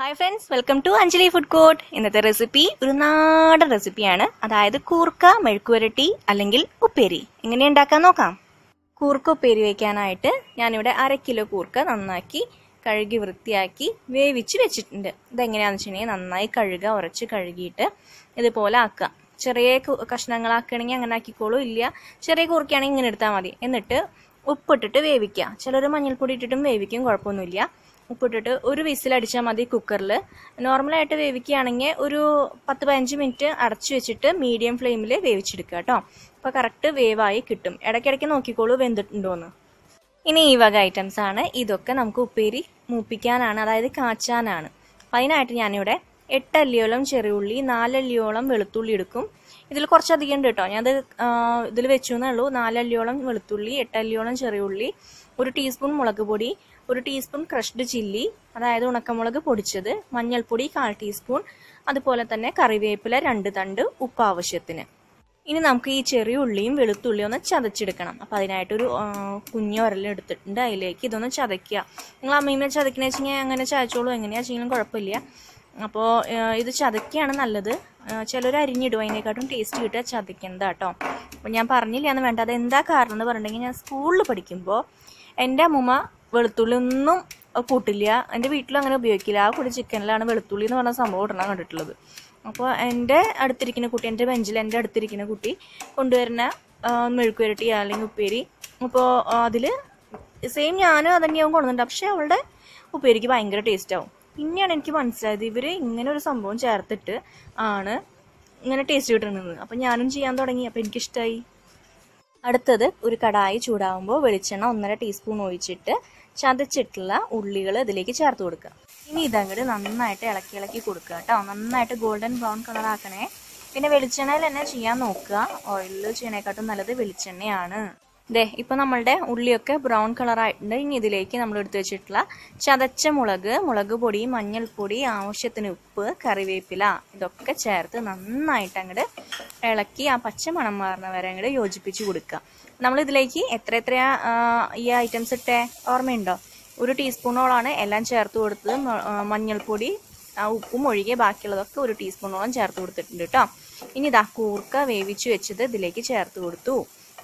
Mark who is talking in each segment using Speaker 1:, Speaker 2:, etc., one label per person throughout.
Speaker 1: hi friends welcome to Anjali food court ഇന്നത്തെ recipe ഒരു നാടൻ റെസിപ്പിയാണ് അതായത് കൂർക്ക മെഴുക്കുവരട്ടി അല്ലെങ്കിൽ ഉപ്പേരി എങ്ങനെ ഉണ്ടാക്കാൻ നോക്കാം കൂർക്ക ഉപ്പേരി വയ്ക്കാനായിട്ട് ഞാനിവിടെ അര കിലോ കൂർക്ക നന്നാക്കി കഴുകി വൃത്തിയാക്കി വേവിച്ച് വെച്ചിട്ടുണ്ട് ഇതെങ്ങനെയാണെന്ന് വെച്ചിട്ടുണ്ടെങ്കിൽ നന്നായി കഴുക ഉരച്ച് കഴുകിയിട്ട് ഇതുപോലെ ആക്കുക ചെറിയ കഷ്ണങ്ങളാക്കുകയാണെങ്കിൽ അങ്ങനെ ആക്കിക്കോളൂ ഇല്ല ചെറിയ കൂർക്കയാണെങ്കിൽ ഇങ്ങനെ എടുത്താൽ മതി എന്നിട്ട് ഉപ്പിട്ടിട്ട് വേവിക്കുക ചിലർ മഞ്ഞൾപ്പൊടി ഇട്ടിട്ടും വേവിക്കും കുഴപ്പമൊന്നുമില്ല ഉപ്പിട്ടിട്ട് ഒരു വിസിലടിച്ചാൽ മതി കുക്കറിൽ നോർമലായിട്ട് വേവിക്കുകയാണെങ്കിൽ ഒരു പത്ത് പതിനഞ്ച് മിനിറ്റ് അടച്ചു വെച്ചിട്ട് മീഡിയം ഫ്ലെയിമിൽ വേവിച്ചെടുക്കുക കേട്ടോ അപ്പോൾ കറക്റ്റ് വേവായി കിട്ടും ഇടയ്ക്കിടയ്ക്ക് നോക്കിക്കോളൂ വെന്തിട്ടുണ്ടോയെന്ന് ഇനി ഈ വക ഐറ്റംസ് ആണ് ഇതൊക്കെ നമുക്ക് ഉപ്പേരി മൂപ്പിക്കാനാണ് അതായത് കാച്ചാനാണ് അതിനായിട്ട് ഞാനിവിടെ എട്ടല്ലിയോളം ചെറിയുള്ളി നാലല്ലിയോളം വെളുത്തുള്ളി എടുക്കും ഇതിൽ കുറച്ചധികം ഉണ്ട് കേട്ടോ ഞാനത് ഇതിൽ വെച്ചു എന്നേ ഉള്ളൂ നാലല്ലിയോളം വെളുത്തുള്ളി എട്ടല്ലിയോളം ചെറിയുള്ളി ഒരു ടീസ്പൂൺ മുളക് പൊടി ഒരു ടീസ്പൂൺ ക്രഷ്ഡ് ചില്ലി അതായത് ഉണക്കമുളക് പൊടിച്ചത് മഞ്ഞൾപ്പൊടി കാൽ ടീസ്പൂൺ അതുപോലെ തന്നെ കറിവേപ്പില രണ്ട് തണ്ട് ഉപ്പ് ആവശ്യത്തിന് ഇനി നമുക്ക് ഈ ചെറിയ ഉള്ളിയും വെളുത്തുള്ളിയും ഒന്ന് ചതച്ചെടുക്കണം അപ്പം അതിനായിട്ടൊരു കുഞ്ഞ എടുത്തിട്ടുണ്ട് അതിലേക്ക് ഇതൊന്ന് ചതയ്ക്കുക നിങ്ങൾ അമ്മീമ്മ ചതക്കണമെന്ന് വെച്ചാൽ അങ്ങനെ ചതച്ചോളൂ എങ്ങനെയാണെന്ന് വെച്ചെങ്കിലും കുഴപ്പമില്ല അപ്പോൾ ഇത് ചതക്കുകയാണ് നല്ലത് ചിലർ അരിഞ്ഞിടും അതിനെക്കാട്ടും ടേസ്റ്റ് കിട്ടുക ചതക്കുന്നത് കേട്ടോ അപ്പോൾ ഞാൻ പറഞ്ഞില്ല എന്ന് വേണ്ട അത് എന്താ കാരണം എന്ന് പറഞ്ഞിട്ടുണ്ടെങ്കിൽ ഞാൻ സ്കൂളിൽ പഠിക്കുമ്പോൾ എൻ്റെ അമ്മ വെളുത്തുള്ളി ഒന്നും കൂട്ടില്ല എൻ്റെ വീട്ടിലും അങ്ങനെ ഉപയോഗിക്കില്ല ആ കൂടി ചിക്കനിലാണ് വെളുത്തുള്ളി എന്ന് പറഞ്ഞ സംഭവം ഇടണം കണ്ടിട്ടുള്ളത് അപ്പോൾ എൻ്റെ അടുത്തിരിക്കുന്ന കുട്ടി എൻ്റെ ബെഞ്ചിൽ എൻ്റെ അടുത്തിരിക്കുന്ന കുട്ടി കൊണ്ടുവരുന്ന മെഴുക്കുരട്ടി അല്ലെങ്കിൽ ഉപ്പേരി അപ്പോൾ അതിൽ സെയിം ഞാനും അതന്നെയാവും കൊണ്ടുവന്നിട്ടുണ്ട് പക്ഷേ അവളുടെ ഉപ്പേരിക്ക് ഭയങ്കര ടേസ്റ്റ് ആവും പിന്നെയാണ് എനിക്ക് മനസ്സിലായത് ഇവർ ഇങ്ങനെ ഒരു സംഭവം ചേർത്തിട്ട് ആണ് ഇങ്ങനെ ടേസ്റ്റ് കിട്ടുന്നത് അപ്പം ഞാനും ചെയ്യാൻ തുടങ്ങി അപ്പം എനിക്കിഷ്ടമായി അടുത്തത് ഒരു കടായി ചൂടാവുമ്പോൾ വെളിച്ചെണ്ണ ഒന്നര ടീസ്പൂൺ ഒഴിച്ചിട്ട് ചതച്ചിട്ടുള്ള ഉള്ളികൾ ഇതിലേക്ക് ചേർത്ത് കൊടുക്കുക ഇനി ഇതങ്ങോട്ട് നന്നായിട്ട് ഇളക്കി ഇളക്കി കൊടുക്കുക കേട്ടോ നന്നായിട്ട് ഗോൾഡൻ ബ്രൗൺ കളറാക്കണേ പിന്നെ വെളിച്ചെണ്ണയിൽ തന്നെ ചെയ്യാൻ നോക്കുക ഓയിലിൽ ചെയ്യണേക്കാട്ടും നല്ലത് വെളിച്ചെണ്ണയാണ് ദേ ഇപ്പം നമ്മളുടെ ഉള്ളിയൊക്കെ ബ്രൗൺ കളറായിട്ടുണ്ട് ഇനി ഇതിലേക്ക് നമ്മൾ എടുത്തു വെച്ചിട്ടുള്ള ചതച്ച മുളക് മുളക് പൊടി മഞ്ഞൾപ്പൊടി ആവശ്യത്തിന് ഉപ്പ് കറിവേപ്പില ഇതൊക്കെ ചേർത്ത് നന്നായിട്ട് അങ്ങോട്ട് ഇളക്കി ആ പച്ച മണം മാറുന്ന വരെ അങ്ങോട്ട് യോജിപ്പിച്ച് കൊടുക്കുക നമ്മൾ ഇതിലേക്ക് എത്ര എത്രയാ ഈ ഐറ്റംസ് ഇട്ടേ ഓർമ്മയുണ്ടോ ഒരു ടീസ്പൂണോളാണ് എല്ലാം ചേർത്ത് കൊടുത്തത് മഞ്ഞൾപ്പൊടി ഉപ്പും ഒഴികെ ബാക്കിയുള്ളതൊക്കെ ഒരു ടീസ്പൂണോളം ചേർത്ത് കൊടുത്തിട്ടുണ്ട് കേട്ടോ ഇനി ഇതാ കൂർക്ക വേവിച്ച് വെച്ചത് ഇതിലേക്ക് ചേർത്ത് കൊടുത്തു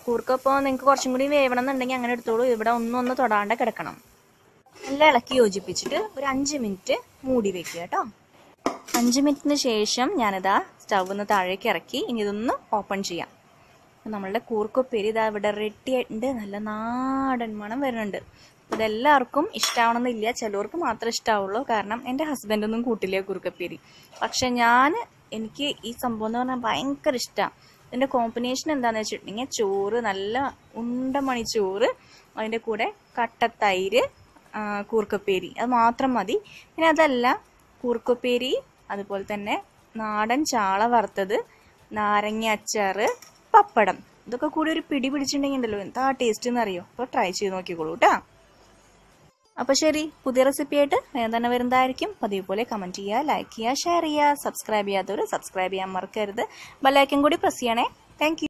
Speaker 1: കൂർക്കപ്പോൾ നിങ്ങൾക്ക് കുറച്ചും കൂടി വേവണം എന്നുണ്ടെങ്കിൽ അങ്ങനെ എടുത്തോളൂ ഇവിടെ ഒന്നും ഒന്ന് തൊടാണ്ട് കിടക്കണം നല്ല ഇളക്കി യോജിപ്പിച്ചിട്ട് ഒരു അഞ്ച് മിനിറ്റ് മൂടി വെക്കുക കേട്ടോ അഞ്ച് മിനിറ്റിന് ശേഷം ഞാനിതാ സ്റ്റൗ ഒന്ന് താഴേക്ക് ഇറക്കി ഇനി ഇതൊന്ന് ഓപ്പൺ ചെയ്യാം നമ്മളുടെ കൂർക്കൊപ്പേരി ഇതാ ഇവിടെ റെഡി ആയിട്ടുണ്ട് നല്ല നാടൻ മണം വരുന്നുണ്ട് ഇതെല്ലാവർക്കും ഇഷ്ടമാവണമെന്നില്ല ചിലവർക്ക് മാത്രമേ ഇഷ്ടമാവുള്ളൂ കാരണം എൻ്റെ ഹസ്ബൻഡൊന്നും കൂട്ടില്ല കുറുക്കപ്പേരി പക്ഷെ ഞാൻ എനിക്ക് ഈ സംഭവം എന്ന് പറഞ്ഞാൽ ഭയങ്കര ഇഷ്ടമാണ് ഇതിൻ്റെ കോമ്പിനേഷൻ എന്താണെന്ന് വെച്ചിട്ടുണ്ടെങ്കിൽ ചോറ് നല്ല ഉണ്ടമണി ചോറ് അതിൻ്റെ കൂടെ കട്ടത്തൈര് കൂർക്കപ്പേരി അത് മാത്രം മതി പിന്നെ അതല്ല കൂർക്കപ്പേരി അതുപോലെ തന്നെ നാടൻ ചാള വറുത്തത് നാരങ്ങ അച്ചാർ പപ്പടം ഇതൊക്കെ കൂടി ഒരു പിടി പിടിച്ചിട്ടുണ്ടെങ്കിൽ ഉണ്ടല്ലോ എന്താ ടേസ്റ്റ് എന്നറിയോ അപ്പോൾ ട്രൈ ചെയ്ത് നോക്കിക്കോളൂ കേട്ടോ അപ്പോൾ ശരി പുതിയ റെസിപ്പി ആയിട്ട് ഞാൻ തന്നെ വരുന്നതായിരിക്കും പതിവ് പോലെ കമൻറ്റ് ചെയ്യുക ലൈക്ക് ചെയ്യുക ഷെയർ ചെയ്യുക സബ്സ്ക്രൈബ് ചെയ്യാത്തവർ സബ്സ്ക്രൈബ് ചെയ്യാൻ മറക്കരുത് ബെല്ലൈക്കൻ കൂടി പ്രസ് ചെയ്യണേ താങ്ക്